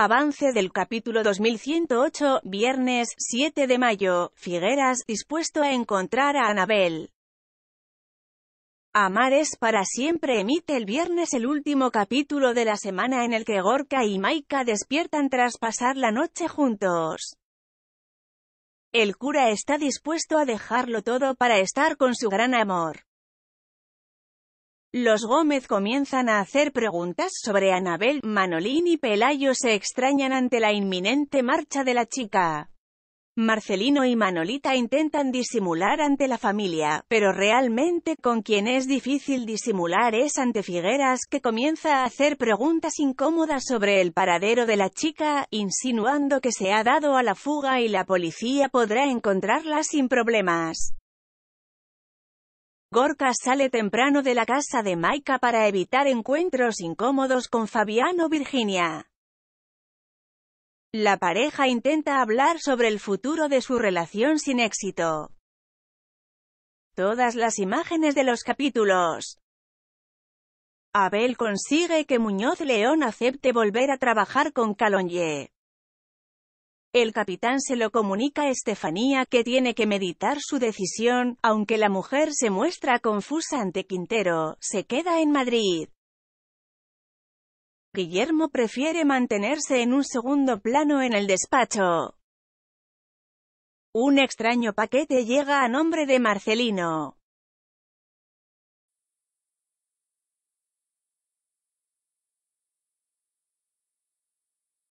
Avance del capítulo 2108, viernes 7 de mayo, Figueras, dispuesto a encontrar a Anabel. Amares para siempre emite el viernes el último capítulo de la semana en el que Gorka y Maika despiertan tras pasar la noche juntos. El cura está dispuesto a dejarlo todo para estar con su gran amor. Los Gómez comienzan a hacer preguntas sobre Anabel, Manolín y Pelayo se extrañan ante la inminente marcha de la chica. Marcelino y Manolita intentan disimular ante la familia, pero realmente con quien es difícil disimular es ante Figueras que comienza a hacer preguntas incómodas sobre el paradero de la chica, insinuando que se ha dado a la fuga y la policía podrá encontrarla sin problemas. Gorka sale temprano de la casa de Maika para evitar encuentros incómodos con Fabián o Virginia. La pareja intenta hablar sobre el futuro de su relación sin éxito. Todas las imágenes de los capítulos. Abel consigue que Muñoz León acepte volver a trabajar con Calonje. El capitán se lo comunica a Estefanía que tiene que meditar su decisión, aunque la mujer se muestra confusa ante Quintero, se queda en Madrid. Guillermo prefiere mantenerse en un segundo plano en el despacho. Un extraño paquete llega a nombre de Marcelino.